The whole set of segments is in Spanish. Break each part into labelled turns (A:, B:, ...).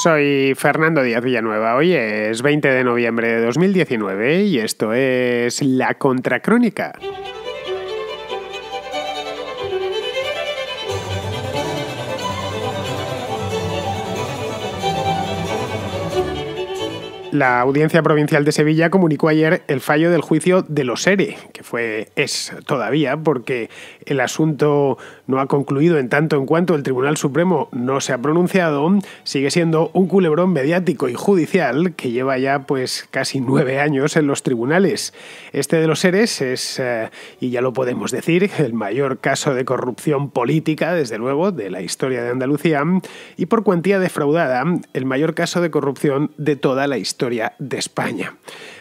A: Soy Fernando Díaz Villanueva. Hoy es 20 de noviembre de 2019 y esto es La Contracrónica. La Audiencia Provincial de Sevilla comunicó ayer el fallo del juicio de los ERE, que fue es todavía, porque el asunto no ha concluido en tanto en cuanto el Tribunal Supremo no se ha pronunciado, sigue siendo un culebrón mediático y judicial que lleva ya pues casi nueve años en los tribunales. Este de los Seres es, eh, y ya lo podemos decir, el mayor caso de corrupción política, desde luego, de la historia de Andalucía, y por cuantía defraudada, el mayor caso de corrupción de toda la historia historia de España.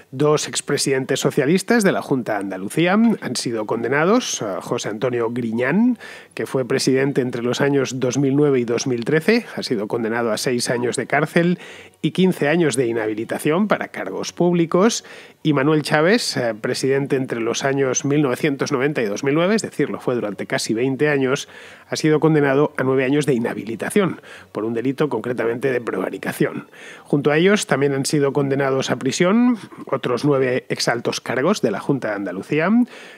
A: Dos expresidentes socialistas de la Junta de Andalucía han sido condenados. José Antonio Griñán, que fue presidente entre los años 2009 y 2013, ha sido condenado a seis años de cárcel y 15 años de inhabilitación para cargos públicos. Y Manuel Chávez, eh, presidente entre los años 1990 y 2009, es decir, lo fue durante casi 20 años, ha sido condenado a nueve años de inhabilitación por un delito concretamente de prevaricación. Junto a ellos también han sido condenados a prisión otros nueve exaltos cargos de la Junta de Andalucía,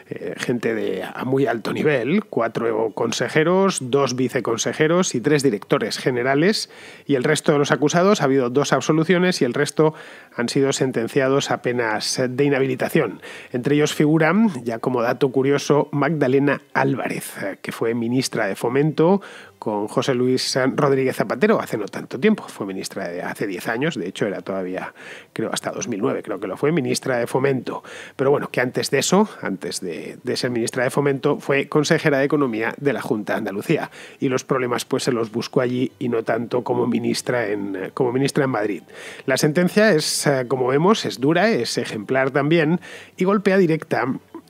A: eh, gente de a muy alto nivel, cuatro consejeros, dos viceconsejeros y tres directores generales, y el resto de los acusados ha habido dos absoluciones y el resto han sido sentenciados a penas de inhabilitación. Entre ellos figuran, ya como dato curioso, Magdalena Álvarez, eh, que fue ministra de Fomento, con José Luis Rodríguez Zapatero hace no tanto tiempo. Fue ministra de hace 10 años, de hecho era todavía, creo, hasta 2009 creo que lo fue, ministra de Fomento. Pero bueno, que antes de eso, antes de, ser ministra de Fomento, fue consejera de Economía de la Junta de Andalucía. Y los problemas pues se los buscó allí y no tanto como ministra en, como ministra en Madrid. La sentencia es, eh, como vemos, es dura, es ejemplar también y golpea directa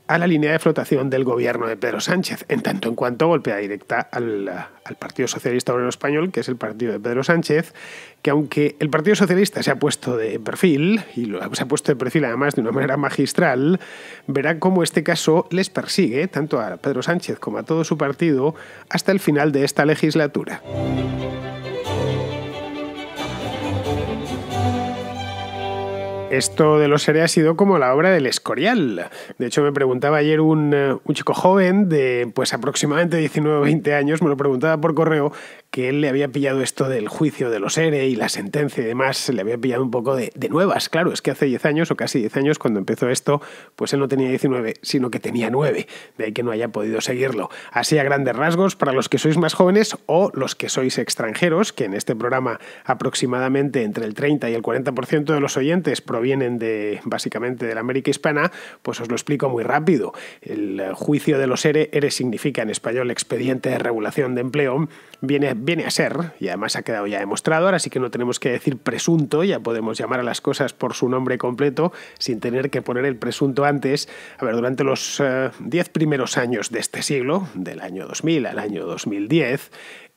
A: a la línea de flotación del gobierno de Pedro Sánchez, en tanto en cuanto golpea directa al, Partido Socialista Obrero Español, que es el partido de Pedro Sánchez, que aunque el Partido Socialista se ha puesto de perfil, y se ha puesto de perfil además de una manera magistral, verá cómo este caso les persigue, tanto a Pedro Sánchez como a todo su partido, hasta el final de esta legislatura. Esto de los seres ha sido como la obra del Escorial. De hecho, me preguntaba ayer un, eh, chico joven de pues aproximadamente 19 o 20 años, me lo preguntaba por correo, que él le había pillado esto del juicio de los ERE y la sentencia y demás, se le había pillado un poco de, nuevas. Claro, es que hace 10 años o casi 10 años cuando empezó esto, pues él no tenía 19, sino que tenía 9, de ahí que no haya podido seguirlo. Así a grandes rasgos, para los que sois más jóvenes o los que sois extranjeros, que en este programa aproximadamente entre el 30 y el 40% de los oyentes provienen de básicamente de la América hispana, pues os lo explico muy rápido. El juicio de los ERE, ERE significa en español expediente de regulación de empleo, viene viene a ser, y además ha quedado ya demostrado, ahora sí que no tenemos que decir presunto, ya podemos llamar a las cosas por su nombre completo sin tener que poner el presunto antes. A ver, durante los 10 eh, primeros años de este siglo, del año 2000 al año 2010,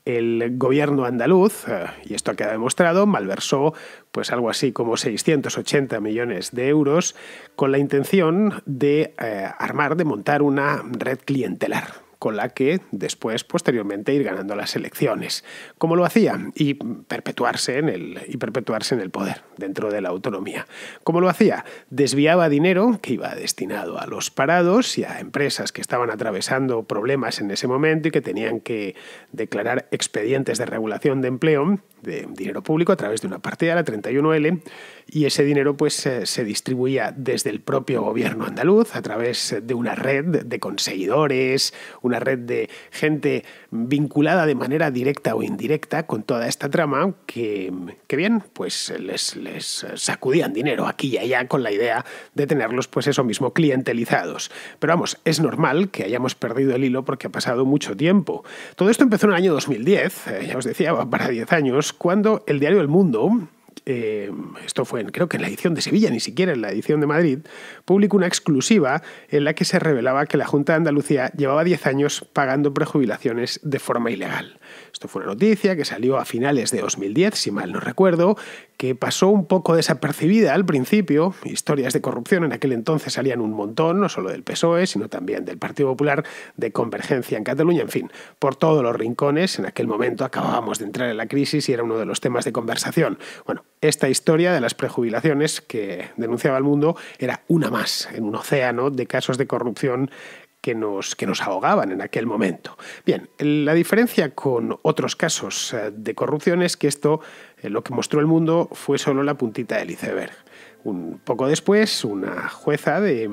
A: el gobierno andaluz, eh, y esto ha quedado demostrado, malversó pues algo así como 680 millones de euros con la intención de eh, armar, de montar una red clientelar con la que después, posteriormente, ir ganando las elecciones. ¿Cómo lo hacía? Y perpetuarse en el, y perpetuarse en el poder, dentro de la autonomía. ¿Cómo lo hacía? Desviaba dinero que iba destinado a los parados y a empresas que estaban atravesando problemas en ese momento y que tenían que declarar expedientes de regulación de empleo de dinero público a través de una partida, la 31L, y ese dinero pues, se distribuía desde el propio gobierno andaluz a través de una red de conseguidores, una red de gente vinculada de manera directa o indirecta con toda esta trama que, bien, pues les, les, sacudían dinero aquí y allá con la idea de tenerlos pues eso mismo clientelizados. Pero vamos, es normal que hayamos perdido el hilo porque ha pasado mucho tiempo. Todo esto empezó en el año 2010, eh, ya os decía, para 10 años, cuando el diario El Mundo eh, esto fue creo que en la edición de Sevilla, ni siquiera en la edición de Madrid, publicó una exclusiva en la que se revelaba que la Junta de Andalucía llevaba 10 años pagando prejubilaciones de forma ilegal. Esto fue una noticia que salió a finales de 2010, si mal no recuerdo, que pasó un poco desapercibida al principio. Historias de corrupción en aquel entonces salían un montón, no solo del PSOE, sino también del Partido Popular, de Convergencia en Cataluña, en fin, por todos los rincones. En aquel momento acabábamos de entrar en la crisis y era uno de los temas de conversación. Bueno, esta historia de las prejubilaciones que denunciaba el mundo era una más en un océano de casos de corrupción que nos, que nos ahogaban en aquel momento. Bien, la diferencia con otros casos eh, de corrupción es que esto, eh, lo que mostró el mundo, fue solo la puntita del iceberg. Un poco después, una jueza de,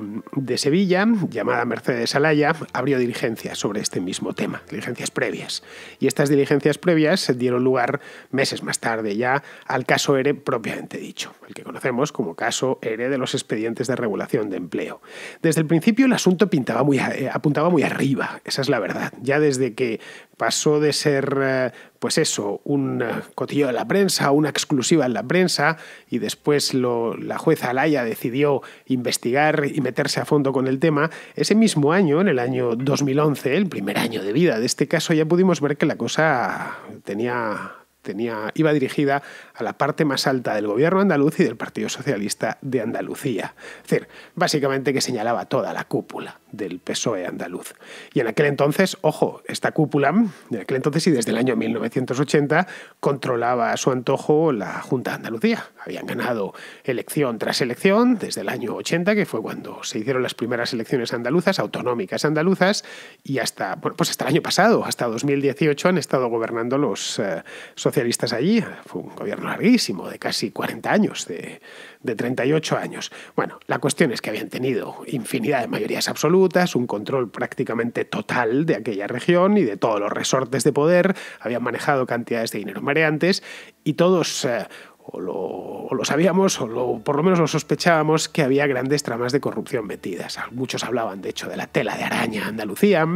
A: Sevilla, llamada Mercedes Alaya, abrió diligencias sobre este mismo tema, diligencias previas. Y estas diligencias previas dieron lugar meses más tarde ya al caso ERE propiamente dicho, el que conocemos como caso ERE de los expedientes de regulación de empleo. Desde el principio el asunto eh, apuntaba muy arriba, esa es la verdad. Ya desde que pasó de ser eh, pues eso, un eh, cotillo de la prensa, una exclusiva en la prensa, y después lo, la jueza Alaya decidió investigar y meterse a fondo con el tema, ese mismo año, en el año 2011, el primer año de vida de este caso, ya pudimos ver que la cosa tenía Tenía, iba dirigida a la parte más alta del gobierno andaluz y del Partido Socialista de Andalucía. Es decir, básicamente que señalaba toda la cúpula del PSOE andaluz. Y en aquel entonces, ojo, esta cúpula, en aquel entonces y desde el año 1980, controlaba a su antojo la Junta de Andalucía. Habían ganado elección tras elección desde el año 80, que fue cuando se hicieron las primeras elecciones andaluzas, autonómicas andaluzas, y hasta, pues hasta el año pasado, hasta 2018, han estado gobernando los eh, socialistas allí. Fue un gobierno larguísimo, de casi 40 años, de, de 38 años. Bueno, la cuestión es que habían tenido infinidad de mayorías absolutas, un control prácticamente total de aquella región y de todos los resortes de poder, habían manejado cantidades de dinero mareantes y todos... Eh, o lo, sabíamos, o por lo menos lo sospechábamos, que había grandes tramas de corrupción metidas. Muchos hablaban, de hecho, de la tela de araña Andalucía,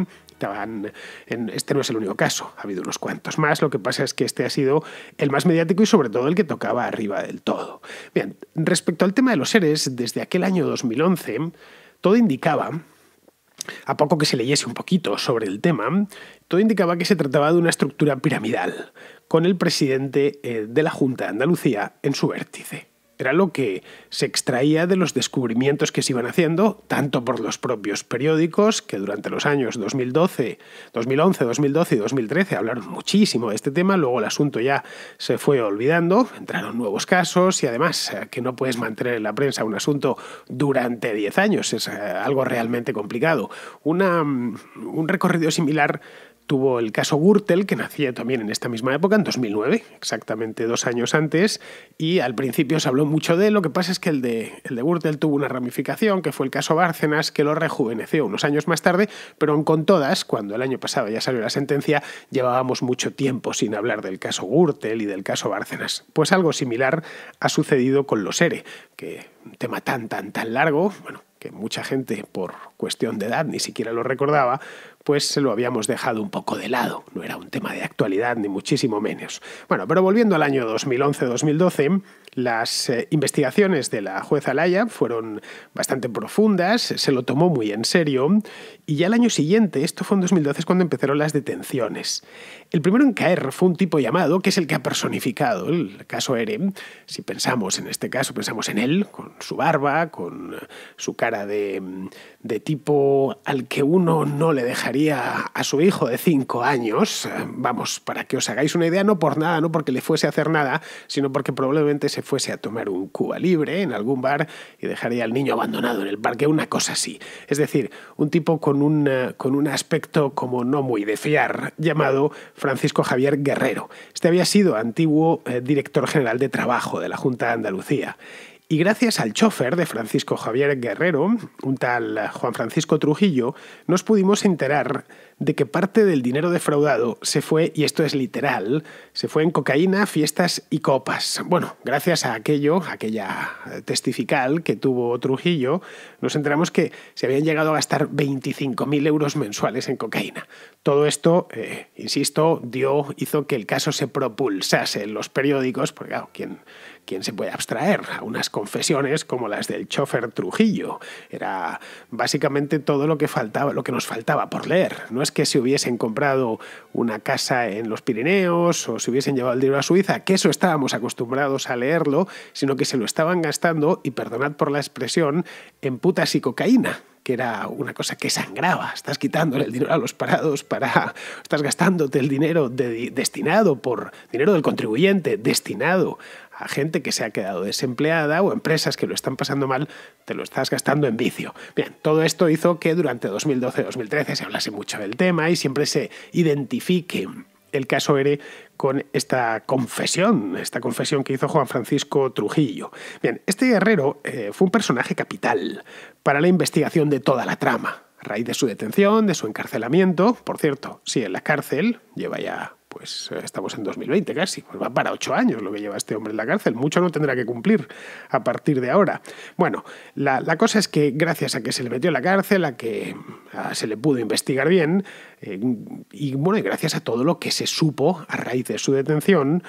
A: estaban Este no es el único caso, ha habido unos cuantos más, lo que pasa es que este ha sido el más mediático y sobre todo el que tocaba arriba del todo. Bien, respecto al tema de los seres, desde aquel año 2011, todo indicaba a poco que se leyese un poquito sobre el tema, todo indicaba que se trataba de una estructura piramidal, con el presidente eh, de la Junta de Andalucía en su vértice era lo que se extraía de los descubrimientos que se iban haciendo, tanto por los propios periódicos, que durante los años 2012, 2011, 2012 y 2013 hablaron muchísimo de este tema, luego el asunto ya se fue olvidando, entraron nuevos casos y además eh, que no puedes mantener en la prensa un asunto durante 10 años, es eh, algo realmente complicado. Mm, un recorrido similar Tuvo el caso Gürtel, que nacía también en esta misma época, en 2009, exactamente dos años antes, y al principio se habló mucho de él. Lo que pasa es que el de, el de Gürtel tuvo una ramificación, que fue el caso Bárcenas, que lo rejuveneció unos años más tarde, pero aún con todas, cuando el año pasado ya salió la sentencia, llevábamos mucho tiempo sin hablar del caso Gürtel y del caso Bárcenas. Pues algo similar ha sucedido con los ERE, que un tema tan, tan, tan largo, bueno, que mucha gente por cuestión de edad ni siquiera lo recordaba, pues se lo habíamos dejado un poco de lado. No era un tema de actualidad, ni muchísimo menos. Bueno, pero volviendo al año 2011-2012, las eh, investigaciones de la jueza Alaya fueron bastante profundas, se lo tomó muy en serio y ya el año siguiente, esto fue en 2012, es cuando empezaron las detenciones. El primero en caer fue un tipo llamado, que es el que ha personificado el caso Eren. Si pensamos en este caso, pensamos en él, con su barba, con su cara de, tipo al que uno no le dejaría a su hijo de cinco años. Vamos, para que os hagáis una idea, no por nada, no porque le fuese a hacer nada, sino porque probablemente se fuese a tomar un Cuba libre en algún bar y dejaría al niño abandonado en el parque, una cosa así. Es decir, un tipo con, eh, con un aspecto como no muy de fiar, llamado Francisco Javier Guerrero. Este había sido antiguo eh, director general de trabajo de la Junta de Andalucía y gracias al chofer de Francisco Javier Guerrero, un tal Juan Francisco Trujillo, nos pudimos enterar de que parte del dinero defraudado se fue, y esto es literal, se fue en cocaína, fiestas y copas. Bueno, gracias a aquello, aquella testifical que tuvo Trujillo, nos enteramos que se habían llegado a gastar 25.000 euros mensuales en cocaína. Todo esto, eh, insisto, dio, hizo que el caso se propulsase en los periódicos, porque claro, quien ¿quién se puede abstraer a unas confesiones como las del chofer Trujillo? Era básicamente todo lo que faltaba, lo que nos faltaba por leer. No es que se hubiesen comprado una casa en los Pirineos o se hubiesen llevado el dinero a Suiza, que eso estábamos acostumbrados a leerlo, sino que se lo estaban gastando, y perdonad por la expresión, en putas y cocaína que era una cosa que sangraba. Estás quitándole el dinero a los parados para. Estás gastándote el dinero destinado por. dinero del contribuyente destinado a gente que se ha quedado desempleada o empresas que lo están pasando mal, te lo estás gastando en vicio. Bien, todo esto hizo que durante 2012-2013 se hablase mucho del tema y siempre se identifique el caso ERE con esta confesión, esta confesión que hizo Juan Francisco Trujillo. Bien, este guerrero eh, fue un personaje capital para la investigación de toda la trama. A raíz de su detención, de su encarcelamiento, por cierto, sí, en la cárcel, lleva ya pues, estamos en 2020 casi, pues va para ocho años lo que lleva este hombre en la cárcel, mucho no tendrá que cumplir a partir de ahora. Bueno, la, cosa es que gracias a que se le metió en la cárcel, a que se le pudo investigar bien, eh, y bueno, y gracias a todo lo que se supo a raíz de su detención,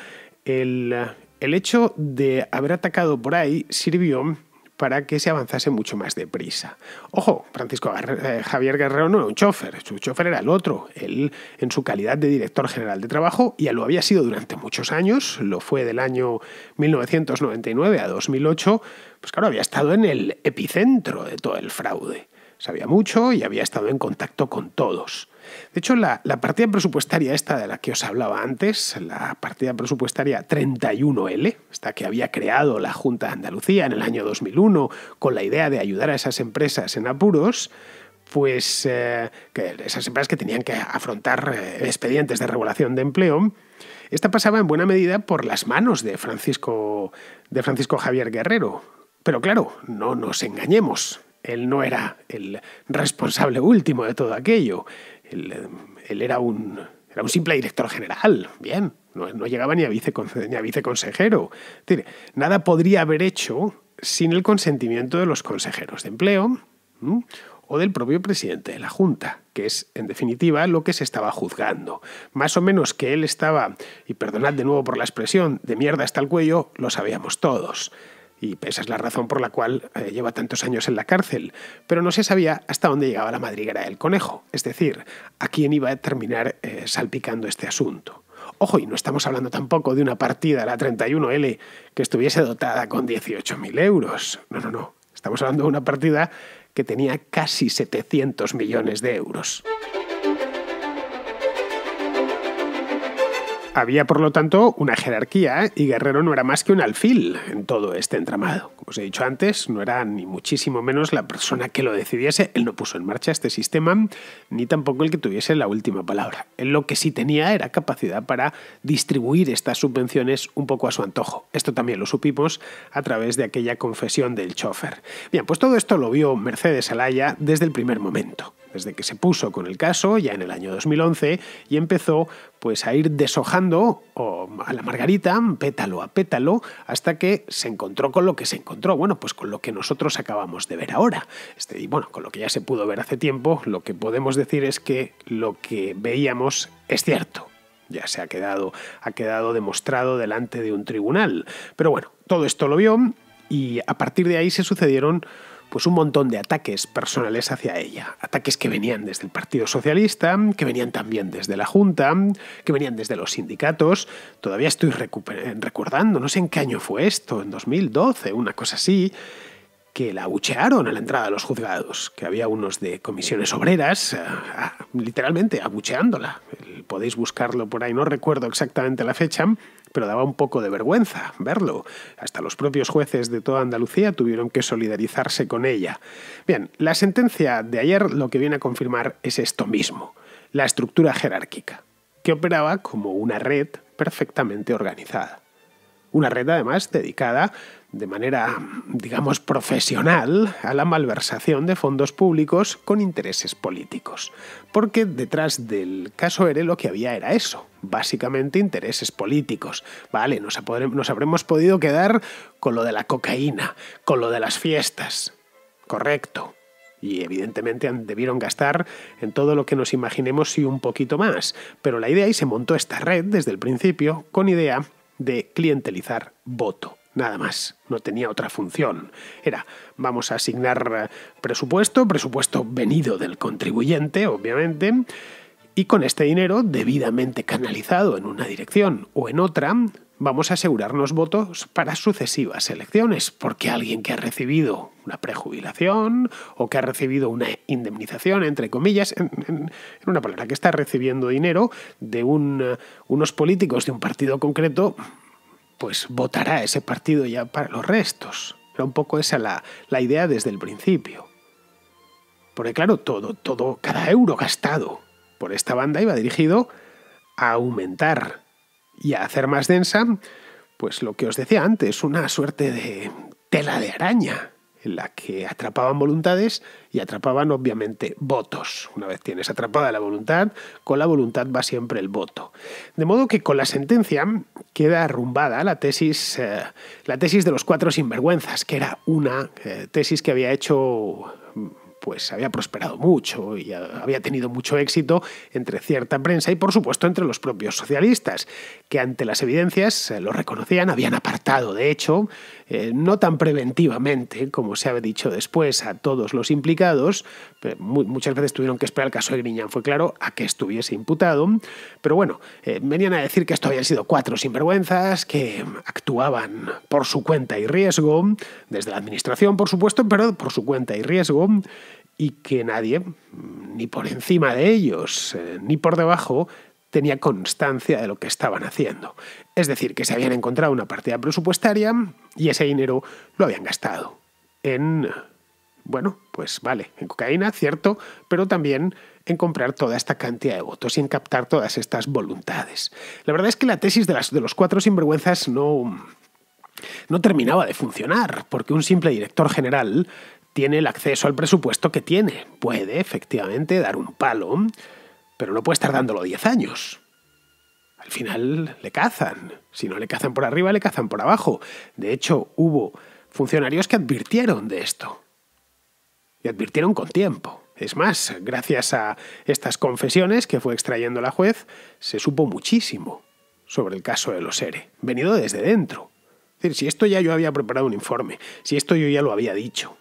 A: el, el hecho de haber atacado por ahí sirvió para que se avanzase mucho más deprisa. Ojo, Francisco eh, Javier Guerrero no era un chofer, su chofer era el otro. Él, en su calidad de director general de trabajo, ya lo había sido durante muchos años, lo fue del año 1999 a 2008, pues claro, había estado en el epicentro de todo el fraude. Sabía mucho y había estado en contacto con todos. De hecho, la, partida presupuestaria esta de la que os hablaba antes, la partida presupuestaria 31L, esta que había creado la Junta de Andalucía en el año 2001 con la idea de ayudar a esas empresas en apuros, pues eh, esas empresas que tenían que afrontar eh, expedientes de regulación de empleo, esta pasaba en buena medida por las manos de Francisco, de Francisco Javier Guerrero. Pero claro, no nos engañemos él no era el responsable último de todo aquello. Él, era, un, era un simple director general, bien, no, llegaba ni a, viceconsejero. nada podría haber hecho sin el consentimiento de los consejeros de empleo o del propio presidente de la Junta, que es en definitiva lo que se estaba juzgando. Más o menos que él estaba, y perdonad de nuevo por la expresión, de mierda hasta el cuello, lo sabíamos todos y esa es la razón por la cual eh, lleva tantos años en la cárcel, pero no se sabía hasta dónde llegaba la madriguera del conejo, es decir, a quién iba a terminar eh, salpicando este asunto. Ojo, y no estamos hablando tampoco de una partida, la 31L, que estuviese dotada con 18.000 euros. No, no, no. Estamos hablando de una partida que tenía casi 700 millones de euros. Había, por lo tanto, una jerarquía ¿eh? y Guerrero no era más que un alfil en todo este entramado. Como os he dicho antes, no era ni muchísimo menos la persona que lo decidiese. Él no puso en marcha este sistema, ni tampoco el que tuviese la última palabra. Él lo que sí tenía era capacidad para distribuir estas subvenciones un poco a su antojo. Esto también lo supimos a través de aquella confesión del chofer. Bien, pues todo esto lo vio Mercedes Alaya desde el primer momento desde que se puso con el caso ya en el año 2011 y empezó pues a ir deshojando a la margarita pétalo a pétalo hasta que se encontró con lo que se encontró, bueno, pues con lo que nosotros acabamos de ver ahora. Este, y bueno, con lo que ya se pudo ver hace tiempo, lo que podemos decir es que lo que veíamos es cierto ya se ha quedado, ha quedado demostrado delante de un tribunal. Pero bueno, todo esto lo vio y a partir de ahí se sucedieron pues un montón de ataques personales hacia ella, ataques que venían desde el Partido Socialista, que venían también desde la Junta, que venían desde los sindicatos. Todavía estoy recordando, no sé en qué año fue esto, en 2012, una cosa así que la abuchearon a la entrada de los juzgados, que había unos de comisiones obreras, eh, ah, literalmente abucheándola. Podéis buscarlo por ahí, no recuerdo exactamente la fecha, pero daba un poco de vergüenza verlo. Hasta los propios jueces de toda Andalucía tuvieron que solidarizarse con ella. Bien, la sentencia de ayer lo que viene a confirmar es esto mismo, la estructura jerárquica, que operaba como una red perfectamente organizada. Una red además dedicada de manera, digamos, profesional a la malversación de fondos públicos con intereses políticos. Porque detrás del caso ERE lo que había era eso, básicamente intereses políticos. Vale, nos, nos habremos podido quedar con lo de la cocaína, con lo de las fiestas. Correcto. Y evidentemente debieron gastar en todo lo que nos imaginemos y un poquito más. Pero la idea y se montó esta red desde el principio con idea de clientelizar voto. Nada más, no tenía otra función. Era, vamos a asignar eh, presupuesto, presupuesto venido del contribuyente, obviamente, y con este dinero debidamente canalizado en una dirección o en otra, vamos a asegurarnos votos para sucesivas elecciones, porque alguien que ha recibido una prejubilación o que ha recibido una indemnización, entre comillas, en, una palabra, que está recibiendo dinero de unos políticos de un partido concreto, pues votará ese partido ya para los restos. Era un poco esa la, la idea desde el principio. Porque claro, todo, todo, cada euro gastado por esta banda iba dirigido a aumentar y a hacer más densa, pues lo que os decía antes, una suerte de tela de araña en la que atrapaban voluntades y atrapaban obviamente votos. Una vez tienes atrapada la voluntad, con la voluntad va siempre el voto. De modo que con la sentencia queda arrumbada la tesis, eh, la tesis de los cuatro sinvergüenzas, que era una eh, tesis que había hecho mm, pues había prosperado mucho y había tenido mucho éxito entre cierta prensa y por supuesto entre los propios socialistas, que ante las evidencias lo reconocían, habían apartado, de hecho, eh, no tan preventivamente, como se ha dicho después, a todos los implicados, muchas veces tuvieron que esperar el caso de Griñán, fue claro, a que estuviese imputado, pero bueno, eh, venían a decir que esto habían sido cuatro sinvergüenzas, que actuaban por su cuenta y riesgo, desde la administración, por supuesto, pero por su cuenta y riesgo, y que nadie, ni por encima de ellos, eh, ni por debajo, tenía constancia de lo que estaban haciendo. Es decir, que se habían encontrado una partida presupuestaria y ese dinero lo habían gastado en... Bueno, pues vale, en cocaína, cierto, pero también en comprar toda esta cantidad de votos y en captar todas estas voluntades. La verdad es que la tesis de, de los cuatro sinvergüenzas no, no terminaba de funcionar, porque un simple director general tiene el acceso al presupuesto que tiene. Puede, efectivamente, dar un palo, pero no puede estar dándolo 10 años. Al final le cazan. Si no le cazan por arriba, le cazan por abajo. De hecho, hubo funcionarios que advirtieron de esto. Y advirtieron con tiempo. Es más, gracias a estas confesiones que fue extrayendo la juez, se supo muchísimo sobre el caso de los ERE, venido desde dentro decir, si esto ya yo había preparado un informe, si esto yo ya lo había dicho,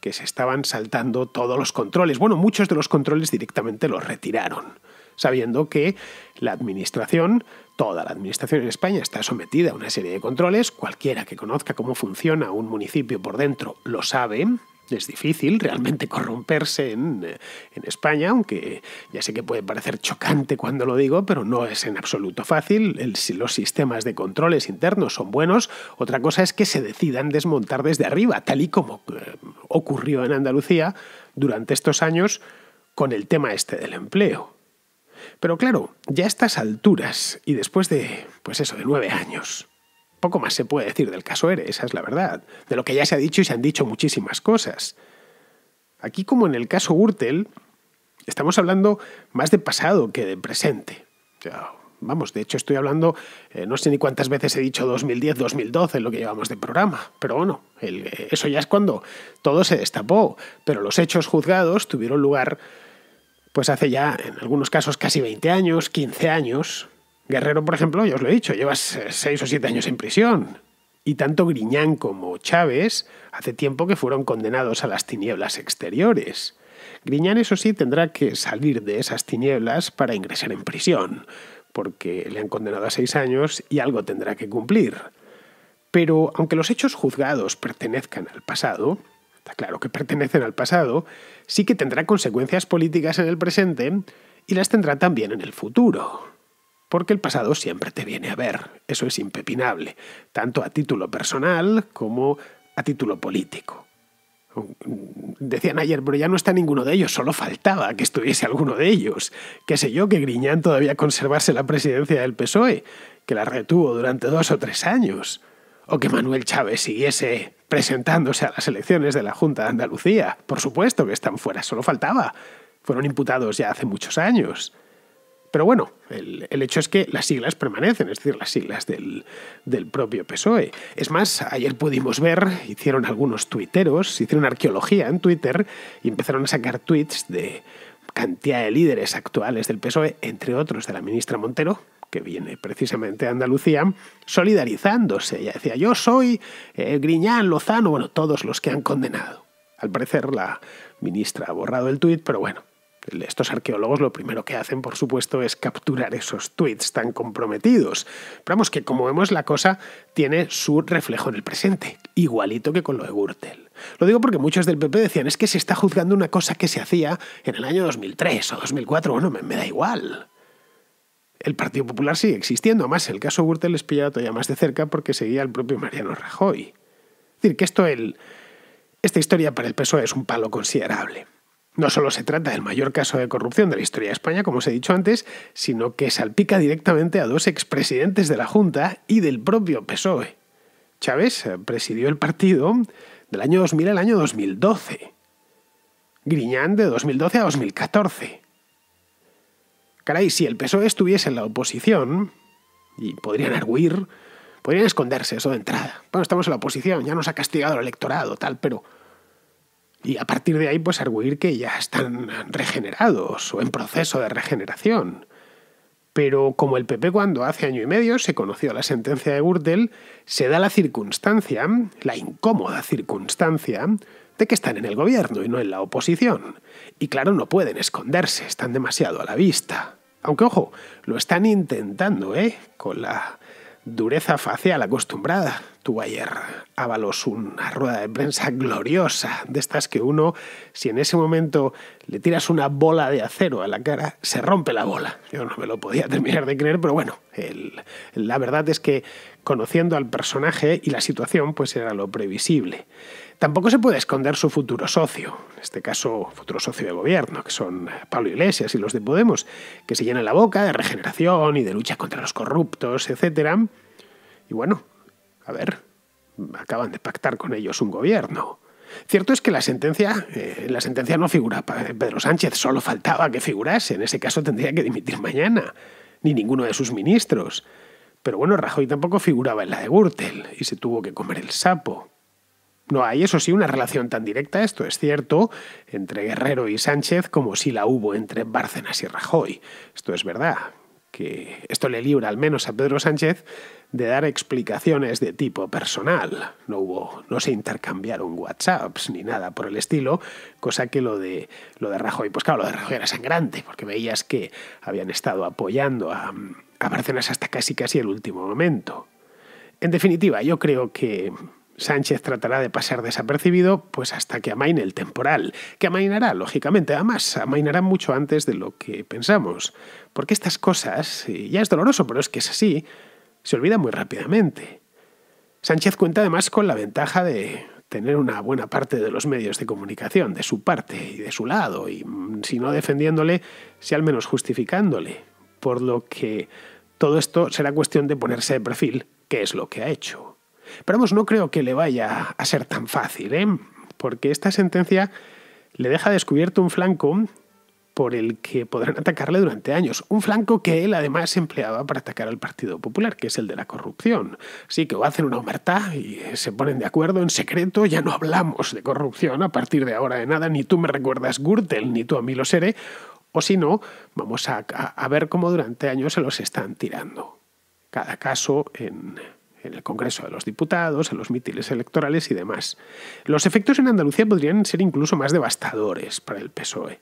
A: que se estaban saltando todos los controles. Bueno, muchos de los controles directamente los retiraron, sabiendo que la administración, toda la administración en España está sometida a una serie de controles. Cualquiera que conozca cómo funciona un municipio por dentro lo sabe, es difícil realmente corromperse eh, en, España, aunque ya sé que puede parecer chocante cuando lo digo, pero no es en absoluto fácil. si los sistemas de controles internos son buenos, otra cosa es que se decidan desmontar desde arriba, tal y como eh, ocurrió en Andalucía durante estos años con el tema este del empleo. Pero claro, ya a estas alturas y después de, pues eso, de nueve años, poco más se puede decir del caso ERE, esa es la verdad. De lo que ya se ha dicho y se han dicho muchísimas cosas. Aquí, como en el caso Gürtel, estamos hablando más de pasado que de presente. Vamos, de hecho estoy hablando, eh, no sé ni cuántas veces he dicho 2010, 2012, lo que llevamos de programa, pero bueno, eh, eso ya es cuando todo se destapó, pero los hechos juzgados tuvieron lugar pues hace ya, en algunos casos, casi 20 años, 15 años, Guerrero, por ejemplo, ya os lo he dicho, llevas eh, seis o siete años en prisión. Y tanto Griñán como Chávez hace tiempo que fueron condenados a las tinieblas exteriores. Griñán, eso sí, tendrá que salir de esas tinieblas para ingresar en prisión, porque le han condenado a seis años y algo tendrá que cumplir. Pero aunque los hechos juzgados pertenezcan al pasado, está claro que pertenecen al pasado, sí que tendrá consecuencias políticas en el presente y las tendrá también en el futuro porque el pasado siempre te viene a ver, eso es impepinable, tanto a título personal como a título político. Decían ayer, pero ya no está ninguno de ellos, solo faltaba que estuviese alguno de ellos. Qué sé yo, que Griñán todavía conservase la presidencia del PSOE, que la retuvo durante dos o tres años, o que Manuel Chávez siguiese presentándose a las elecciones de la Junta de Andalucía. Por supuesto que están fuera, solo faltaba. Fueron imputados ya hace muchos años. Pero bueno, el, hecho es que las siglas permanecen, es decir, las siglas del, propio PSOE. Es más, ayer pudimos ver, hicieron algunos tuiteros, hicieron arqueología en Twitter y empezaron a sacar tweets de cantidad de líderes actuales del PSOE, entre otros de la ministra Montero, que viene precisamente de Andalucía, solidarizándose. Ya decía, yo soy eh, Griñán, Lozano, bueno, todos los que han condenado. Al parecer la ministra ha borrado el tuit, pero bueno, estos arqueólogos lo primero que hacen, por supuesto, es capturar esos tweets tan comprometidos. Pero vamos, que como vemos, la cosa tiene su reflejo en el presente, igualito que con lo de Gürtel. Lo digo porque muchos del PP decían, es que se está juzgando una cosa que se hacía en el año 2003 o 2004, bueno, me, da igual. El Partido Popular sigue existiendo, además el caso Gürtel es pillado todavía más de cerca porque seguía el propio Mariano Rajoy. Es decir, que esto esta historia para el PSOE es un palo considerable. No solo se trata del mayor caso de corrupción de la historia de España, como os he dicho antes, sino que salpica directamente a dos expresidentes de la Junta y del propio PSOE. Chávez eh, presidió el partido del año 2000 al año 2012. Griñán de 2012 a 2014. Caray, si el PSOE estuviese en la oposición, y podrían arguir, podrían esconderse eso de entrada. Bueno, estamos en la oposición, ya nos ha castigado el electorado, tal, pero y a partir de ahí pues arguir que ya están regenerados o en proceso de regeneración. Pero como el PP cuando hace año y medio se conoció la sentencia de Gürtel, se da la circunstancia, la incómoda circunstancia, de que están en el gobierno y no en la oposición. Y claro, no pueden esconderse, están demasiado a la vista. Aunque ojo, lo están intentando, ¿eh? Con la dureza facial acostumbrada. Tuvo ayer Ábalos una rueda de prensa gloriosa, de estas que uno, si en ese momento le tiras una bola de acero a la cara, se rompe la bola. Yo no me lo podía terminar de creer, pero bueno, la verdad es que conociendo al personaje y la situación, pues era lo previsible. Tampoco se puede esconder su futuro socio, en este caso futuro socio de gobierno, que son Pablo Iglesias y los de Podemos, que se llenan la boca de regeneración y de lucha contra los corruptos, etc. Y bueno, a ver, acaban de pactar con ellos un gobierno. Cierto es que la sentencia, eh, la sentencia no figura Pedro Sánchez, solo faltaba que figurase, en ese caso tendría que dimitir mañana, ni ninguno de sus ministros. Pero bueno, Rajoy tampoco figuraba en la de Gürtel y se tuvo que comer el sapo. No hay, eso sí, una relación tan directa, esto es cierto, entre Guerrero y Sánchez como si la hubo entre Bárcenas y Rajoy. Esto es verdad, que esto le libra al menos a Pedro Sánchez de dar explicaciones de tipo personal. No hubo, no se intercambiaron WhatsApps ni nada por el estilo, cosa que lo de lo de Rajoy, pues claro, lo de Rajoy era sangrante, porque veías que habían estado apoyando a, a Bárcenas hasta casi casi el último momento. En definitiva, yo creo que Sánchez tratará de pasar desapercibido, pues hasta que amaine el temporal, que amainará, lógicamente, además, amainará mucho antes de lo que pensamos, porque estas cosas, y ya es doloroso, pero es que es así, se olvidan muy rápidamente. Sánchez cuenta además con la ventaja de tener una buena parte de los medios de comunicación de su parte y de su lado, y mm, si no defendiéndole, si al menos justificándole, por lo que todo esto será cuestión de ponerse de perfil, qué es lo que ha hecho. Pero vamos, no creo que le vaya a ser tan fácil, ¿eh? porque esta sentencia le deja descubierto un flanco por el que podrán atacarle durante años. Un flanco que él además empleaba para atacar al Partido Popular, que es el de la corrupción. Así que o hacen una humerta y se ponen de acuerdo en secreto, ya no hablamos de corrupción a partir de ahora de nada, ni tú me recuerdas Gürtel, ni tú a mí lo seré, o si no, vamos a ver cómo durante años se los están tirando. Cada caso en en el Congreso de los Diputados, en los mítiles electorales y demás. Los efectos en Andalucía podrían ser incluso más devastadores para el PSOE.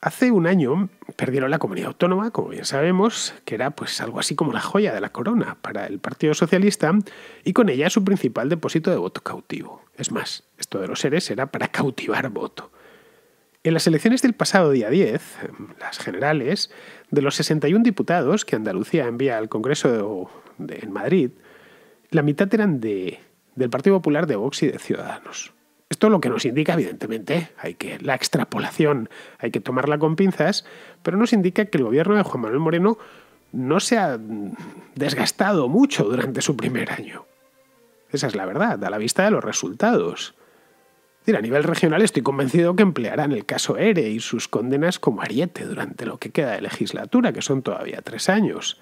A: Hace un año perdieron la comunidad autónoma, como bien sabemos, que era pues algo así como la joya de la corona para el Partido Socialista y con ella su principal depósito de voto cautivo. Es más, esto de los seres era para cautivar voto. En las elecciones del pasado día 10, las generales, de los 61 diputados que Andalucía envía al Congreso en Madrid, la mitad eran de, del Partido Popular, de Vox y de Ciudadanos. Esto lo que nos indica, evidentemente, hay que la extrapolación hay que tomarla con pinzas, pero nos indica que el gobierno de Juan Manuel Moreno no se ha desgastado mucho durante su primer año. Esa es la verdad, a la vista de los resultados. a nivel regional estoy convencido que emplearán el caso ERE y sus condenas como ariete durante lo que queda de legislatura, que son todavía tres años.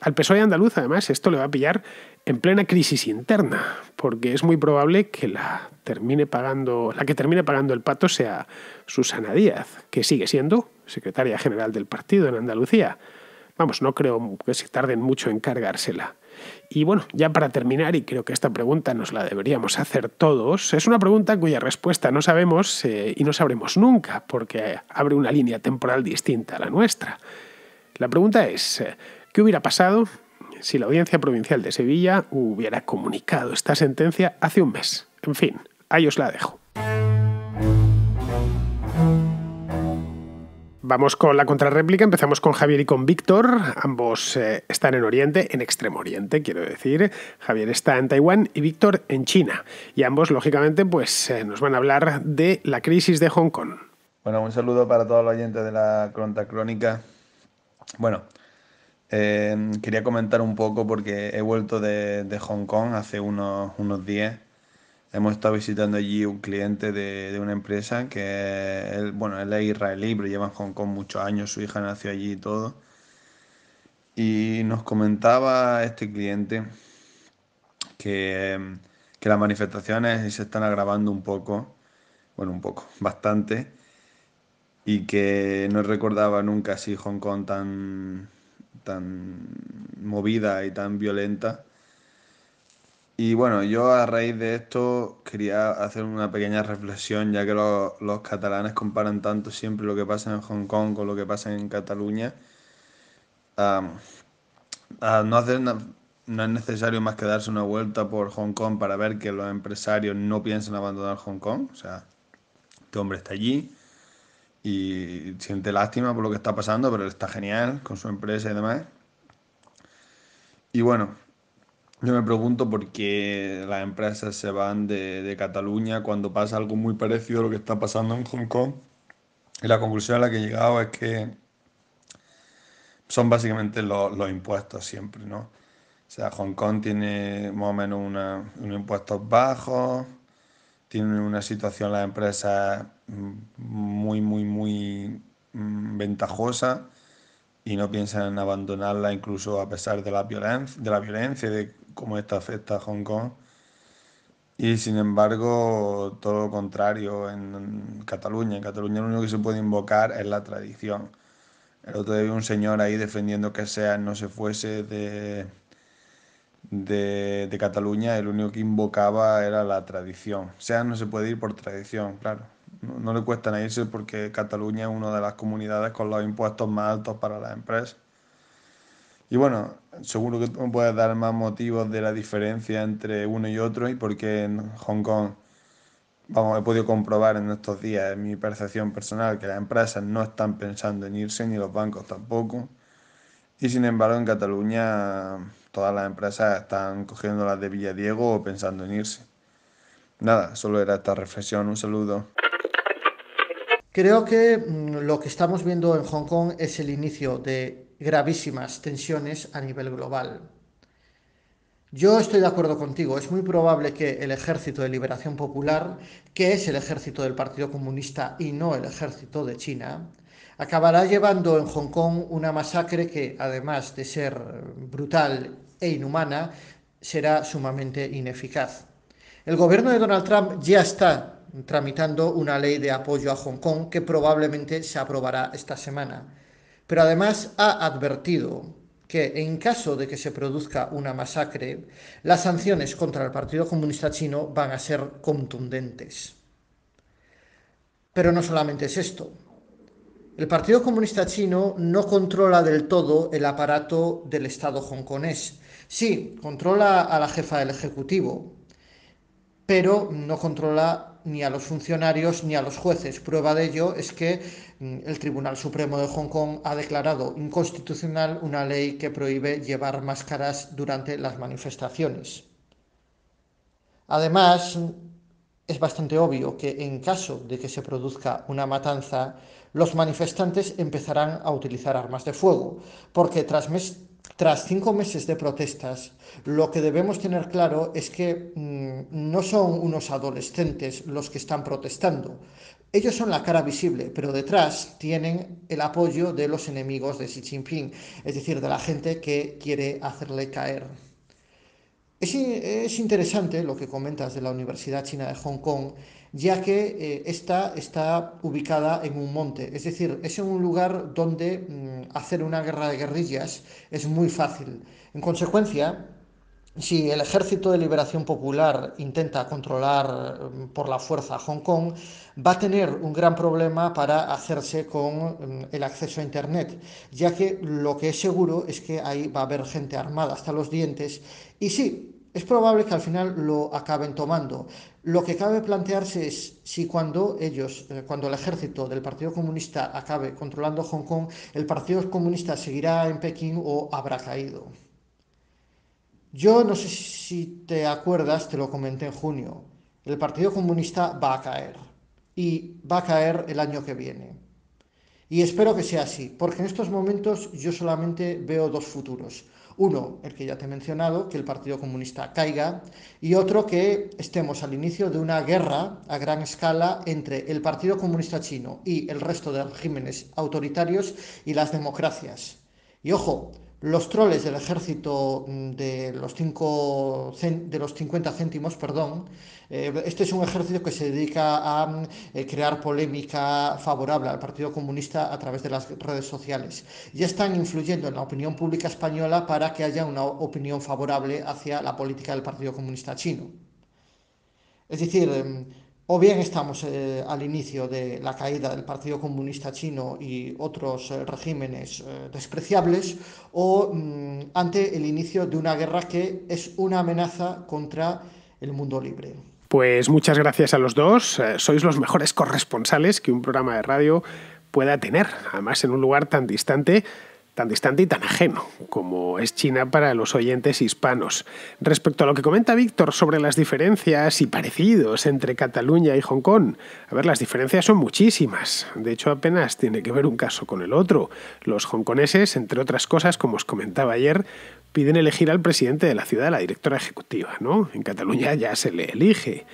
A: Al PSOE andaluz, además, esto le va a pillar en plena crisis interna, porque es muy probable que la, termine pagando, la que termine pagando el pato sea Susana Díaz, que sigue siendo secretaria general del partido en Andalucía. Vamos, no creo que se tarden mucho en cargársela. Y bueno, ya para terminar, y creo que esta pregunta nos la deberíamos hacer todos, es una pregunta cuya respuesta no sabemos eh, y no sabremos nunca, porque abre una línea temporal distinta a la nuestra. La pregunta es, eh, ¿Qué hubiera pasado si la Audiencia Provincial de Sevilla hubiera comunicado esta sentencia hace un mes? En fin, ahí os la dejo. Vamos con la contrarréplica, empezamos con Javier y con Víctor, ambos eh, están en Oriente, en Extremo Oriente, quiero decir. Javier está en Taiwán y Víctor en China. Y ambos, lógicamente,
B: pues eh, nos van a hablar de la crisis de Hong Kong. Bueno, un saludo para todos los oyentes de la Cronta Crónica. Bueno, Em, quería comentar un poco porque he vuelto de, Hong Kong hace unos, unos, días. Hemos estado visitando allí un cliente de, una empresa que, bueno, él es israelí, pero lleva en Hong Kong muchos años, su hija nació allí y todo. Y nos comentaba este cliente que, em, que las manifestaciones se están agravando un poco, bueno, un poco, bastante, y que no recordaba nunca así Hong Kong tan, tan movida y tan violenta. Y bueno, yo a raíz de esto quería hacer una pequeña reflexión, ya que los catalanes comparan tanto siempre lo que pasa en Hong Kong con lo que pasa en Cataluña. no, no es necesario más que darse una vuelta por Hong Kong para ver que los empresarios no piensan abandonar Hong Kong. O sea, este hombre está allí, y siente lástima por lo que está pasando, pero está genial con su empresa y demás. Y bueno, yo me pregunto por qué las empresas se van de, Cataluña cuando pasa algo muy parecido a lo que está pasando en Hong Kong. Y la conclusión a la que he llegado es que son básicamente los, impuestos siempre, ¿no? O sea, Hong Kong tiene más o menos unos impuestos bajos, tienen una situación la empresa mm, muy, muy, muy mm, ventajosa y no piensan en abandonarla incluso a pesar de la violencia, de de cómo esto afecta a Hong Kong. Y sin embargo, todo lo contrario en Cataluña. En Cataluña lo único que se puede invocar es la tradición. El otro día vi un señor ahí defendiendo que sea no se fuese de de, Cataluña, el único que invocaba era la tradición. O sea, no se puede ir por tradición, claro. No, le cuesta a irse porque Cataluña es una de las comunidades con los impuestos más altos para las empresas. Y bueno, seguro que tú me puedes dar más motivos de la diferencia entre uno y otro y porque en Hong Kong, vamos, he podido comprobar en estos días, en mi percepción personal, que las empresas no están pensando en irse, ni los bancos tampoco. Y sin embargo, en Cataluña todas las empresas están cogiendo las de Villadiego o pensando en irse. Nada, solo era esta reflexión. Un saludo.
C: Creo que mm, lo que estamos viendo en Hong Kong es el inicio de gravísimas tensiones a nivel global. Yo estoy de acuerdo contigo, es muy probable que el Ejército de Liberación Popular, que es el ejército del Partido Comunista y no el ejército de China, acabará llevando en Hong Kong una masacre que, además de ser brutal e inhumana, será sumamente ineficaz. El gobierno de Donald Trump ya está tramitando una ley de apoyo a Hong Kong que probablemente se aprobará esta semana. Pero además ha advertido que en caso de que se produzca una masacre, las sanciones contra el Partido Comunista Chino van a ser contundentes. Pero no solamente es esto. El Partido Comunista Chino no controla del todo el aparato del Estado hongkonés Sí, controla a la jefa del Ejecutivo, pero no controla ni a los funcionarios ni a los jueces. Prueba de ello es que mm, el Tribunal Supremo de Hong Kong ha declarado inconstitucional una ley que prohíbe llevar máscaras durante las manifestaciones. Además, es bastante obvio que en caso de que se produzca una matanza, los manifestantes empezarán a utilizar armas de fuego, porque tras, tras cinco meses de protestas, lo que debemos tener claro es que mm, no son unos adolescentes los que están protestando. Ellos son la cara visible, pero detrás tienen el apoyo de los enemigos de Xi Jinping, es decir, de la gente que quiere hacerle caer. es interesante lo que comentas de la Universidad China de Hong Kong ya que eh, esta está ubicada en un monte. Es decir, es un lugar donde mm, hacer una guerra de guerrillas es muy fácil. En consecuencia, si el Ejército de Liberación Popular intenta controlar mm, por la fuerza Hong Kong, va a tener un gran problema para hacerse con mm, el acceso a Internet, ya que lo que es seguro es que ahí va a haber gente armada hasta los dientes. Y sí, es probable que al final lo acaben tomando. Lo que cabe plantearse es si cuando ellos, eh, cuando el ejército del Partido Comunista acabe controlando Hong Kong, el Partido Comunista seguirá en Pekín o habrá caído. Yo no sé si te acuerdas, te lo comenté en junio, el Partido Comunista va a caer y va a caer el año que viene. Y espero que sea así, porque en estos momentos yo solamente veo dos futuros uno, el que ya te he mencionado, que el Partido Comunista caiga, y otro que estemos al inicio de una guerra a gran escala entre el Partido Comunista chino y el resto de regímenes autoritarios y las democracias. Y ojo, los troles del ejército mm, de los, cinco, de los 50 céntimos, perdón, eh, este es un ejército que se dedica a mm, eh, crear polémica favorable al Partido Comunista a través de las redes sociales. Ya están influyendo en la opinión pública española para que haya una opinión favorable hacia la política del Partido Comunista chino. Es decir, mm, o bien estamos eh, al inicio de la caída del Partido Comunista Chino y otros eh, regímenes eh, despreciables, o mm, ante el inicio de una guerra que es una amenaza contra el mundo libre.
A: Pues muchas gracias a los dos. Sois los mejores corresponsales que un programa de radio pueda tener, además en un lugar tan distante tan distante y tan ajeno como es China para los oyentes hispanos. Respecto a lo que comenta Víctor sobre las diferencias y parecidos entre Cataluña y Hong Kong, a ver, las diferencias son muchísimas. De hecho, apenas tiene que ver un caso con el otro. Los hongkoneses, entre otras cosas, como os comentaba ayer, piden elegir al presidente de la ciudad, la directora ejecutiva, ¿no? En Cataluña ya se le elige.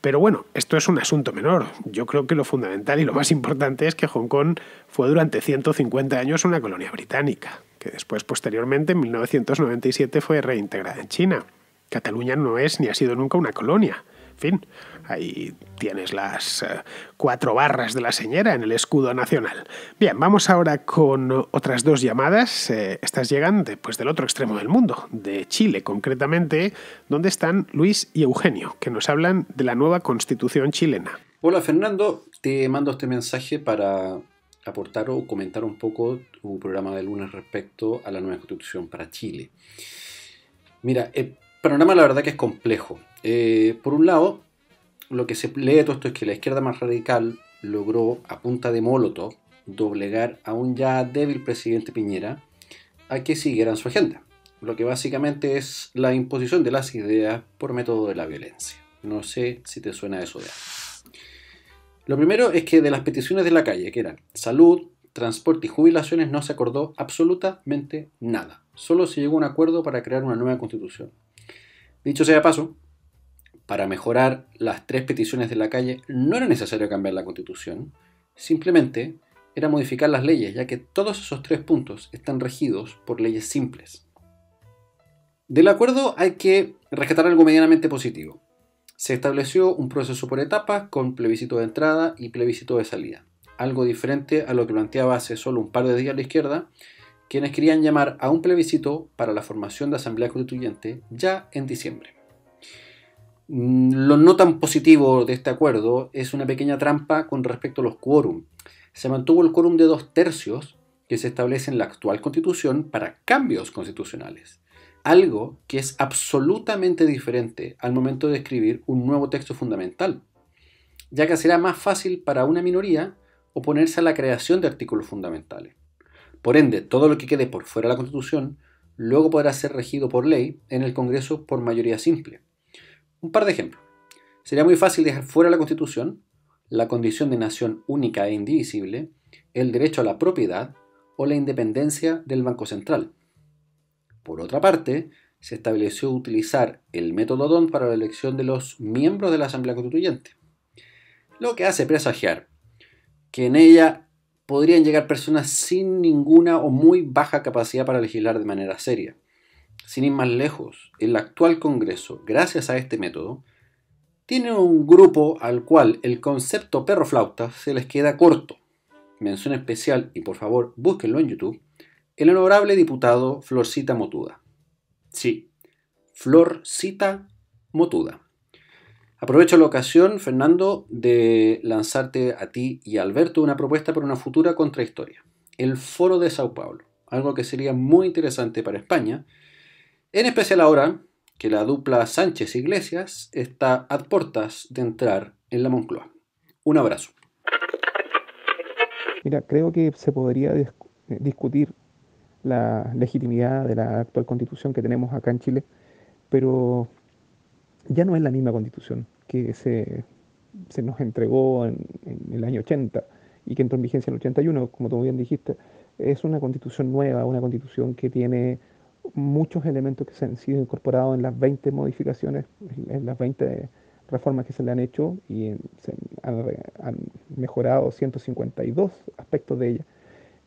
A: Pero bueno, esto es un asunto menor. Yo creo que lo fundamental y lo más importante es que Hong Kong fue durante 150 años una colonia británica, que después, posteriormente, en 1997 fue reintegrada en China. Cataluña no es ni ha sido nunca una colonia. En fin, ahí tienes las eh, cuatro barras de la señora en el escudo nacional. Bien, vamos ahora con otras dos llamadas. Eh, estas llegan del otro extremo del mundo, de Chile concretamente, donde están Luis y Eugenio, que nos hablan de la nueva constitución chilena.
D: Hola Fernando, te mando este mensaje para aportar o comentar un poco tu programa de lunes respecto a la nueva constitución para Chile. Mira, he eh, panorama la verdad que es complejo. Eh, por un lado, lo que se lee de todo esto es que la izquierda más radical logró, a punta de Molotov, doblegar a un ya débil presidente Piñera a que siguieran su agenda, lo que básicamente es la imposición de las ideas por método de la violencia. No sé si te suena eso de algo. Lo primero es que de las peticiones de la calle, que eran salud, transporte y jubilaciones, no se acordó absolutamente nada. Solo se llegó a un acuerdo para crear una nueva constitución. Dicho sea paso, para mejorar las tres peticiones de la calle no era necesario cambiar la constitución, simplemente era modificar las leyes, ya que todos esos tres puntos están regidos por leyes simples. Del acuerdo hay que rescatar algo medianamente positivo. Se estableció un proceso por etapas con plebiscito de entrada y plebiscito de salida, algo diferente a lo que planteaba hace solo un par de días la izquierda, quienes querían llamar a un plebiscito para la formación de Asamblea Constituyente ya en diciembre. Mm, lo no tan positivo de este acuerdo es una pequeña trampa con respecto a los quórum. Se mantuvo el quórum de dos tercios que se establece en la actual constitución para cambios constitucionales, algo que es absolutamente diferente al momento de escribir un nuevo texto fundamental, ya que será más fácil para una minoría oponerse a la creación de artículos fundamentales. Por ende, todo lo que quede por fuera de la Constitución luego podrá ser regido por ley en el Congreso por mayoría simple. Un par de ejemplos. Sería muy fácil dejar fuera de la Constitución la condición de nación única e indivisible, el derecho a la propiedad o la independencia del Banco Central. Por otra parte, se estableció utilizar el método DON para la elección de los miembros de la Asamblea Constituyente, lo que hace presagiar que en ella podrían llegar personas sin ninguna o muy baja capacidad para legislar de manera seria. Sin ir más lejos, el actual Congreso, gracias a este método, tiene un grupo al cual el concepto perro flauta se les queda corto. Mención especial, y por favor búsquenlo en YouTube, el honorable diputado Florcita Motuda. Sí, Florcita Motuda. Aprovecho la ocasión, Fernando, de lanzarte a ti y a Alberto una propuesta para una futura contrahistoria. El Foro de Sao Paulo, algo que sería muy interesante para España, en especial ahora que la dupla Sánchez-Iglesias está a puertas de entrar en la Moncloa. Un abrazo.
E: Mira, creo que se podría discutir la legitimidad de la actual constitución que tenemos acá en Chile, pero ya no es la misma constitución que se, nos entregó en, el año 80 y que entró en vigencia en el 81, como tú bien dijiste. Es una constitución nueva, una constitución que tiene muchos elementos que se han sido incorporados en las 20 modificaciones, en las 20 reformas que se le han hecho y se han mejorado 152 aspectos de ella.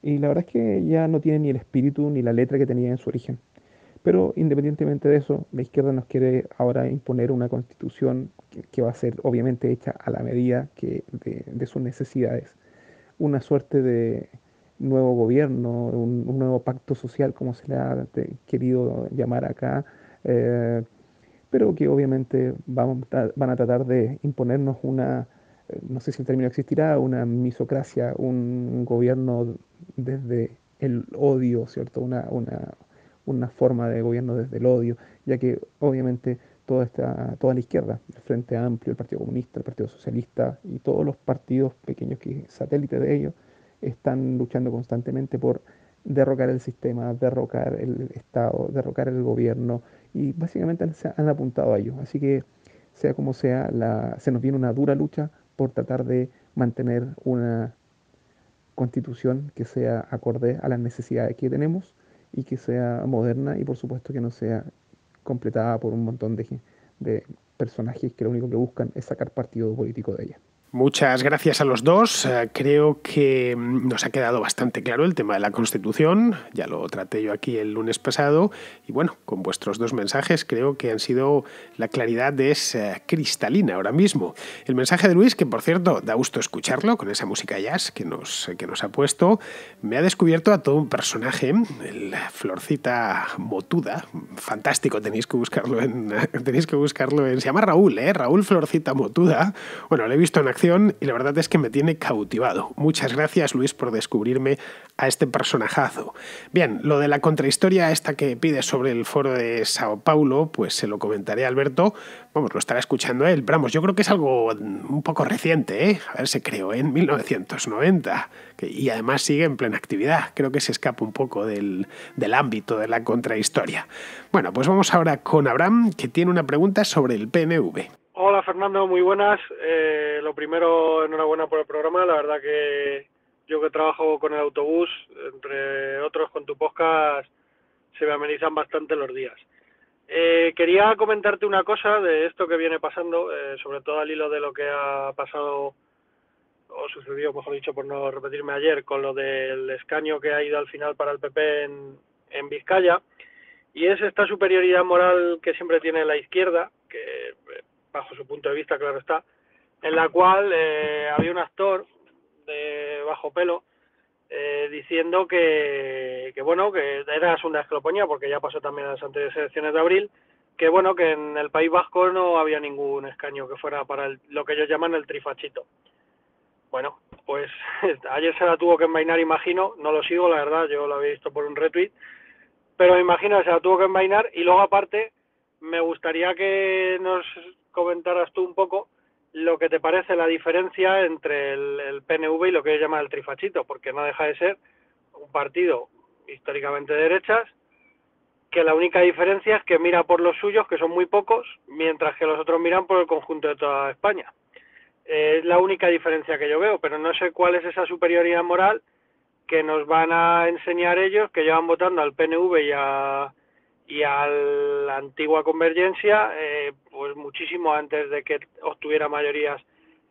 E: Y la verdad es que ya no tiene ni el espíritu ni la letra que tenía en su origen. Pero independientemente de eso, la izquierda nos quiere ahora imponer una constitución que, va a ser obviamente hecha a la medida que, de, sus necesidades. Una suerte de nuevo gobierno, un, nuevo pacto social, como se le ha querido llamar acá, eh, pero que obviamente van, van a tratar de imponernos una, eh, no sé si el término existirá, una misocracia, un gobierno desde el odio, ¿cierto? una, una forma de gobierno desde el odio, ya que obviamente toda, esta, toda la izquierda, el Frente Amplio, el Partido Comunista, el Partido Socialista y todos los partidos pequeños que satélites de ellos están luchando constantemente por derrocar el sistema, derrocar el Estado, derrocar el gobierno y básicamente se han apuntado a ello. Así que sea como sea, se nos viene una dura lucha por tratar de mantener una constitución que sea acorde a las necesidades que tenemos y que sea moderna y por supuesto que no sea completada por un montón de, de personajes que lo único que buscan es sacar partido político de
A: ella. Muchas gracias a los dos. Eh, creo que mm, nos ha quedado bastante claro el tema de la Constitución. Ya lo traté yo aquí el lunes pasado. Y bueno, con vuestros dos mensajes creo que han sido la claridad es cristalina ahora mismo. El mensaje de Luis, que por cierto da gusto escucharlo con esa música jazz que nos, que nos ha puesto, me ha descubierto a todo un personaje, el Florcita Motuda. Fantástico, tenéis que buscarlo en... Tenéis que buscarlo se llama Raúl, ¿eh? Raúl Florcita Motuda. Bueno, lo he visto en y la verdad es que me tiene cautivado. Muchas gracias Luis por descubrirme a este personajazo. Bien, lo de la contrahistoria esta que pide sobre el foro de Sao Paulo, pues se lo comentaré a Alberto. Vamos, lo estará escuchando él, pero vamos, yo creo que es algo un poco reciente, ¿eh? A ver, se creó en 1990 y además sigue en plena actividad. Creo que se escapa un poco del, del ámbito de la contrahistoria. Bueno, pues vamos ahora con Abraham, que tiene una pregunta sobre el PNV.
F: Hola Fernando, muy buenas. Eh, lo primero, enhorabuena por el programa. La verdad que yo que trabajo con el autobús, entre otros con tu podcast, se me amenizan bastante los días. Eh, quería comentarte una cosa de esto que viene pasando, eh, sobre todo al hilo de lo que ha pasado o sucedió, mejor dicho, por no repetirme ayer, con lo del escaño que ha ido al final para el PP en, en Vizcaya. Y es esta superioridad moral que siempre tiene la izquierda, que bajo su punto de vista, claro está, en la cual eh, había un actor de bajo pelo eh, diciendo que, que, bueno, que era la segunda vez porque ya pasó también en las anteriores elecciones de abril, que bueno, que en el País Vasco no había ningún escaño que fuera para lo que ellos llaman el trifachito. Bueno, pues ayer se la tuvo que envainar, imagino, no lo sigo, la verdad, yo lo había visto por un retweet, pero imagino que se la tuvo que envainar y luego aparte me gustaría que nos comentaras tú un poco lo que te parece la diferencia entre el, PNV y lo que ellos llaman el trifachito, porque no deja de ser un partido históricamente de derechas, que la única diferencia es que mira por los suyos, que son muy pocos, mientras que los otros miran por el conjunto de toda España. es la única diferencia que yo veo, pero no sé cuál es esa superioridad moral que nos van a enseñar ellos, que llevan votando al PNV y a, y a la antigua convergencia, eh, pues muchísimo antes de que obtuviera mayorías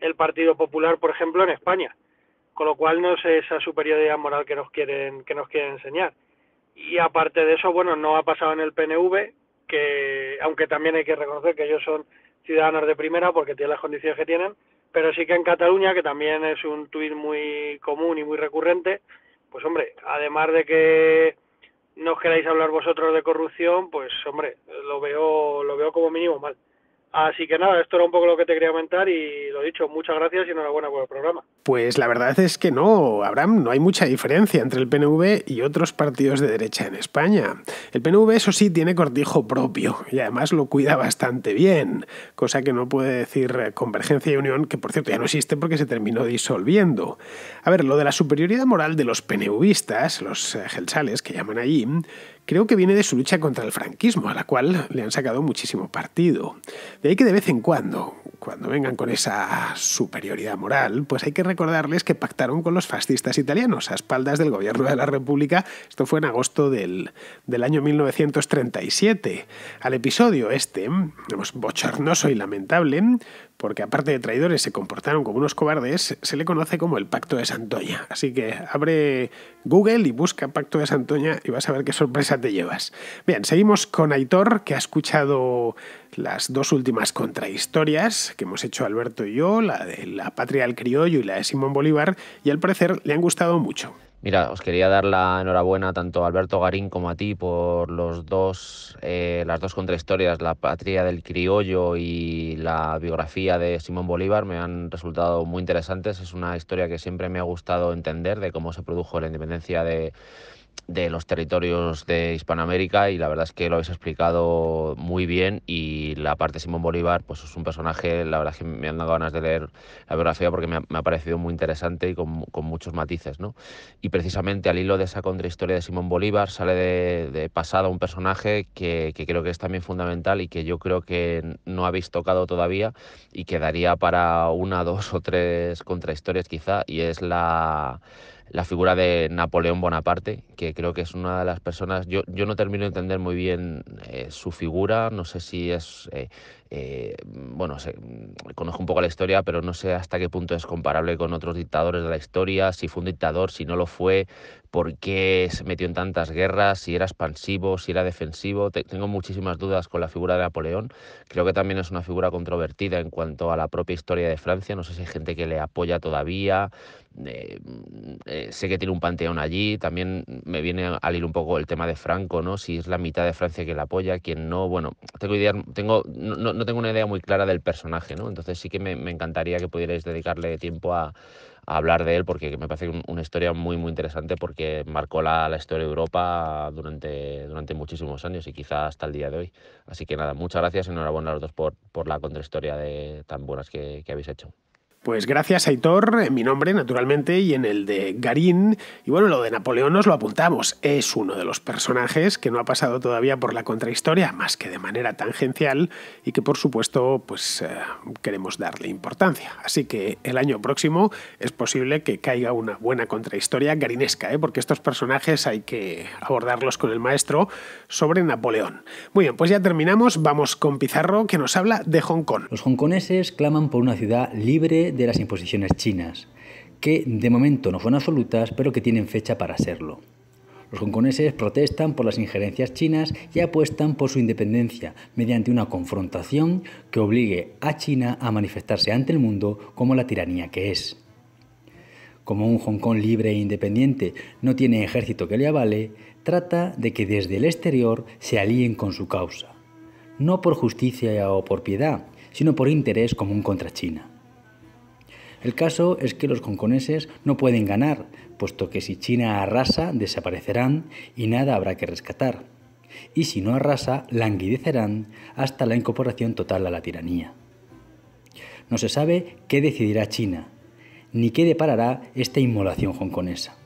F: el Partido Popular, por ejemplo, en España. Con lo cual no es esa superioridad moral que nos quieren que nos quieren enseñar. Y aparte de eso, bueno, no ha pasado en el PNV, que aunque también hay que reconocer que ellos son ciudadanos de primera porque tienen las condiciones que tienen, pero sí que en Cataluña, que también es un tuit muy común y muy recurrente, pues hombre, además de que no queráis hablar vosotros de corrupción, pues hombre, lo veo, lo veo como mínimo mal. Así que nada, esto era un poco lo que te quería comentar y lo dicho, muchas gracias y enhorabuena por el programa.
A: Pues la verdad es que no, Abraham, no hay mucha diferencia entre el PNV y otros partidos de derecha en España. El PNV, eso sí, tiene cortijo propio y además lo cuida bastante bien, cosa que no puede decir eh, Convergencia y Unión, que por cierto ya no existe porque se terminó disolviendo. A ver, lo de la superioridad moral de los PNVistas, los eh, gelsales que llaman allí, creo que viene de su lucha contra el franquismo, a la cual le han sacado muchísimo partido. De ahí que de vez en cuando cuando vengan con esa superioridad moral, pues hay que recordarles que pactaron con los fascistas italianos a espaldas del gobierno de la República. Esto fue en agosto del, año 1937. Al episodio este, bochornoso y lamentable, porque aparte de traidores se comportaron como unos cobardes, se le conoce como el Pacto de Santoña. Así que abre Google y busca Pacto de Santoña y vas a ver qué sorpresa te llevas. Bien, seguimos con Aitor, que ha escuchado las dos últimas contrahistorias que hemos hecho Alberto y yo, la de la patria del criollo y la de Simón Bolívar, y al parecer le han gustado mucho.
G: Mira, os quería dar la enhorabuena tanto a Alberto Garín como a ti por los dos, eh, las dos contrahistorias, La Patria del Criollo y la biografía de Simón Bolívar. Me han resultado muy interesantes. Es una historia que siempre me ha gustado entender de cómo se produjo la independencia de, de los territorios de Hispanoamérica y la verdad es que lo habéis explicado muy bien y la parte de Simón Bolívar pues es un personaje, la verdad es que me han dado ganas de leer la biografía porque me ha, me ha parecido muy interesante y con, con, muchos matices. ¿no? Y precisamente al hilo de esa contrahistoria de Simón Bolívar sale de, de pasada un personaje que, que, creo que es también fundamental y que yo creo que no habéis tocado todavía y que daría para una, dos o tres contrahistorias quizá y es la la figura de Napoleón Bonaparte, que creo que es una de las personas, yo, yo no termino de entender muy bien eh, su figura, no sé si es, eh, eh, bueno, conozco un poco la historia, pero no sé hasta qué punto es comparable con otros dictadores de la historia, si fue un dictador, si no lo fue, por qué se metió en tantas guerras, si era expansivo, si era defensivo. tengo muchísimas dudas con la figura de Napoleón. Creo que también es una figura controvertida en cuanto a la propia historia de Francia. No sé si hay gente que le apoya todavía, eh, sé que tiene un panteón allí, también me viene al ir un poco el tema de Franco, ¿no? Si es la mitad de Francia que la apoya, quien no, bueno, tengo tengo, no, tengo una idea muy clara del personaje, ¿no? Entonces sí que me, encantaría que pudierais dedicarle tiempo a, hablar de él porque me parece una historia muy muy interesante porque marcó la, historia de Europa durante, durante muchísimos años y quizás hasta el día de hoy. Así que nada, muchas gracias, enhorabuena a los dos por, por la contrahistoria de tan buenas que habéis hecho.
A: Pues gracias, Aitor, en mi nombre, naturalmente, y en el de Garín. Y bueno, lo de Napoleón nos lo apuntamos. Es uno de los personajes que no ha pasado todavía por la contrahistoria, más que de manera tangencial, y que por supuesto, pues eh, queremos darle importancia. Así que el año próximo es posible que caiga una buena contrahistoria garinesca, ¿eh? porque estos personajes hay que abordarlos con el maestro sobre Napoleón. Muy bien, pues ya terminamos.
D: Vamos con Pizarro, que nos habla de Hong Kong. Los hongkoneses claman por una ciudad libre de las imposiciones chinas, que de momento no son absolutas, pero que tienen fecha para serlo. Los hongkoneses protestan por las injerencias chinas y apuestan por su independencia mediante una confrontación que obligue a China a manifestarse ante el mundo como la tiranía que es. Como un Hong Kong libre e independiente no tiene ejército que le avale, trata de que desde el exterior se alíen con su causa, no por justicia o por piedad, sino por interés común contra China. El caso es que los hongkoneses no pueden ganar, puesto que si China arrasa desaparecerán y nada habrá que rescatar. Y si no arrasa, languidecerán hasta la incorporación total a la tiranía. No se sabe qué decidirá China, ni qué deparará esta inmolación hongkonesa.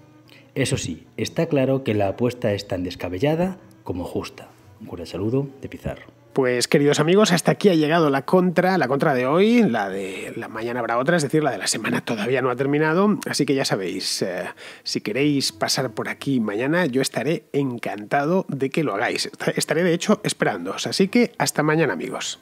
D: Eso sí, está claro que la apuesta es tan descabellada como justa. Un cordial saludo de Pizarro.
A: Pues queridos amigos, hasta aquí ha llegado la contra, la contra de hoy, la de la mañana habrá otra, es decir, la de la semana todavía no ha terminado, así que ya sabéis, eh, si queréis pasar por aquí mañana, yo estaré encantado de que lo hagáis. Estaré de hecho esperándoos, así que hasta mañana amigos.